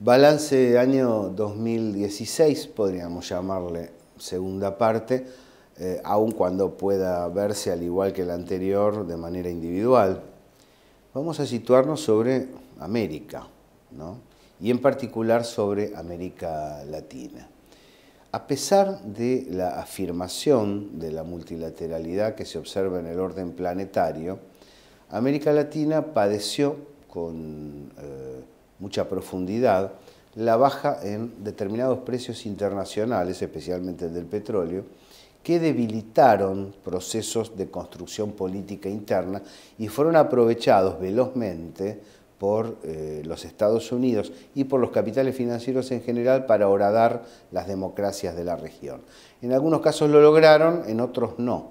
Balance de año 2016, podríamos llamarle segunda parte, eh, aun cuando pueda verse al igual que el anterior de manera individual. Vamos a situarnos sobre América, ¿no? y en particular sobre América Latina. A pesar de la afirmación de la multilateralidad que se observa en el orden planetario, América Latina padeció con eh, mucha profundidad, la baja en determinados precios internacionales, especialmente el del petróleo, que debilitaron procesos de construcción política interna y fueron aprovechados velozmente por eh, los Estados Unidos y por los capitales financieros en general para horadar las democracias de la región. En algunos casos lo lograron, en otros no.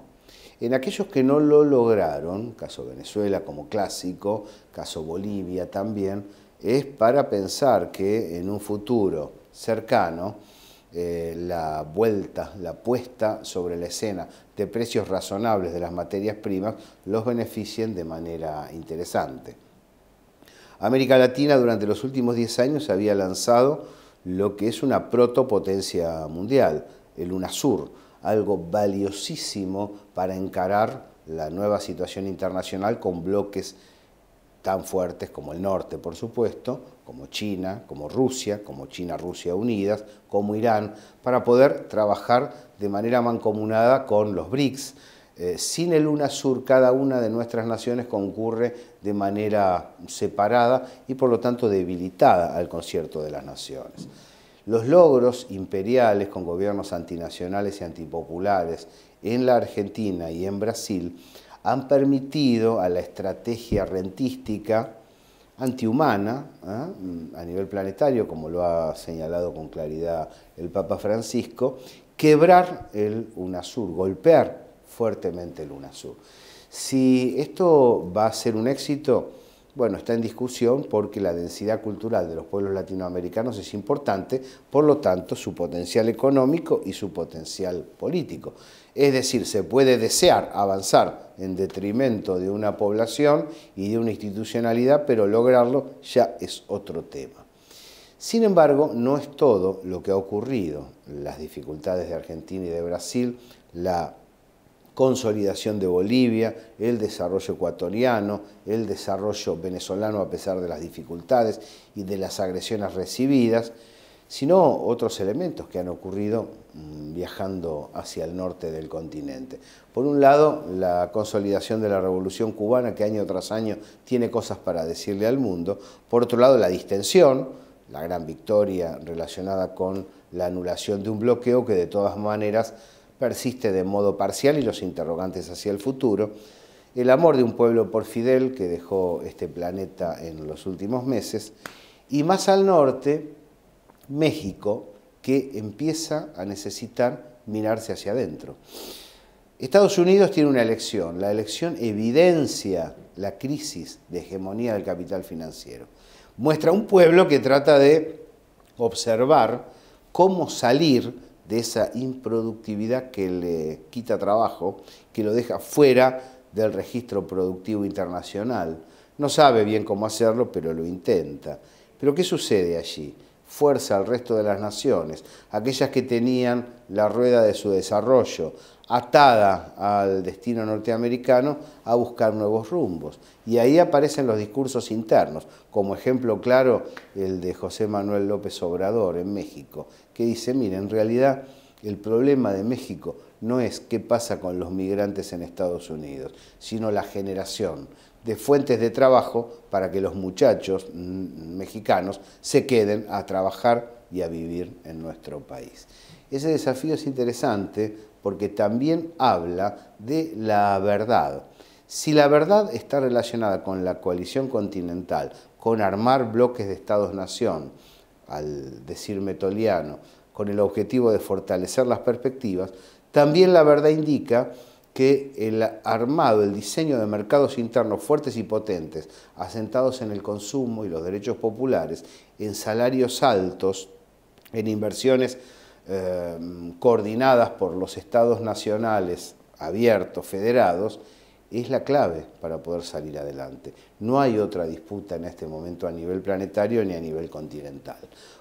En aquellos que no lo lograron, caso Venezuela como clásico, caso Bolivia también, es para pensar que en un futuro cercano eh, la vuelta, la puesta sobre la escena de precios razonables de las materias primas los beneficien de manera interesante. América Latina durante los últimos 10 años había lanzado lo que es una protopotencia mundial, el UNASUR, algo valiosísimo para encarar la nueva situación internacional con bloques tan fuertes como el norte, por supuesto, como China, como Rusia, como China-Rusia unidas, como Irán, para poder trabajar de manera mancomunada con los BRICS. Eh, sin el UNASUR, cada una de nuestras naciones concurre de manera separada y por lo tanto debilitada al concierto de las naciones. Los logros imperiales con gobiernos antinacionales y antipopulares en la Argentina y en Brasil han permitido a la estrategia rentística antihumana ¿eh? a nivel planetario, como lo ha señalado con claridad el Papa Francisco, quebrar el UNASUR, golpear fuertemente el UNASUR. Si esto va a ser un éxito, bueno, está en discusión porque la densidad cultural de los pueblos latinoamericanos es importante, por lo tanto su potencial económico y su potencial político. Es decir, se puede desear avanzar en detrimento de una población y de una institucionalidad, pero lograrlo ya es otro tema. Sin embargo, no es todo lo que ha ocurrido. Las dificultades de Argentina y de Brasil, la consolidación de Bolivia, el desarrollo ecuatoriano, el desarrollo venezolano a pesar de las dificultades y de las agresiones recibidas, sino otros elementos que han ocurrido mm, viajando hacia el norte del continente. Por un lado, la consolidación de la Revolución cubana, que año tras año tiene cosas para decirle al mundo. Por otro lado, la distensión, la gran victoria relacionada con la anulación de un bloqueo que de todas maneras persiste de modo parcial y los interrogantes hacia el futuro, el amor de un pueblo por Fidel que dejó este planeta en los últimos meses, y más al norte, México, que empieza a necesitar mirarse hacia adentro. Estados Unidos tiene una elección, la elección evidencia la crisis de hegemonía del capital financiero. Muestra un pueblo que trata de observar cómo salir de esa improductividad que le quita trabajo, que lo deja fuera del registro productivo internacional. No sabe bien cómo hacerlo, pero lo intenta. Pero ¿qué sucede allí? fuerza al resto de las naciones, aquellas que tenían la rueda de su desarrollo atada al destino norteamericano a buscar nuevos rumbos. Y ahí aparecen los discursos internos, como ejemplo claro el de José Manuel López Obrador en México, que dice, mire, en realidad el problema de México no es qué pasa con los migrantes en Estados Unidos, sino la generación de fuentes de trabajo para que los muchachos mm, mexicanos se queden a trabajar y a vivir en nuestro país. Ese desafío es interesante porque también habla de la verdad. Si la verdad está relacionada con la coalición continental, con armar bloques de Estados-Nación, al decir metoliano, con el objetivo de fortalecer las perspectivas, también la verdad indica que el armado, el diseño de mercados internos fuertes y potentes, asentados en el consumo y los derechos populares, en salarios altos, en inversiones eh, coordinadas por los estados nacionales abiertos, federados, es la clave para poder salir adelante. No hay otra disputa en este momento a nivel planetario ni a nivel continental.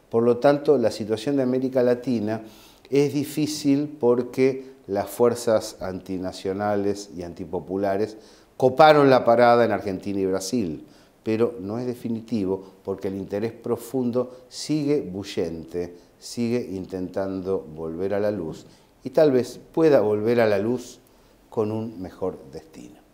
Por lo tanto, la situación de América Latina es difícil porque las fuerzas antinacionales y antipopulares coparon la parada en Argentina y Brasil, pero no es definitivo porque el interés profundo sigue bullente, sigue intentando volver a la luz y tal vez pueda volver a la luz con un mejor destino.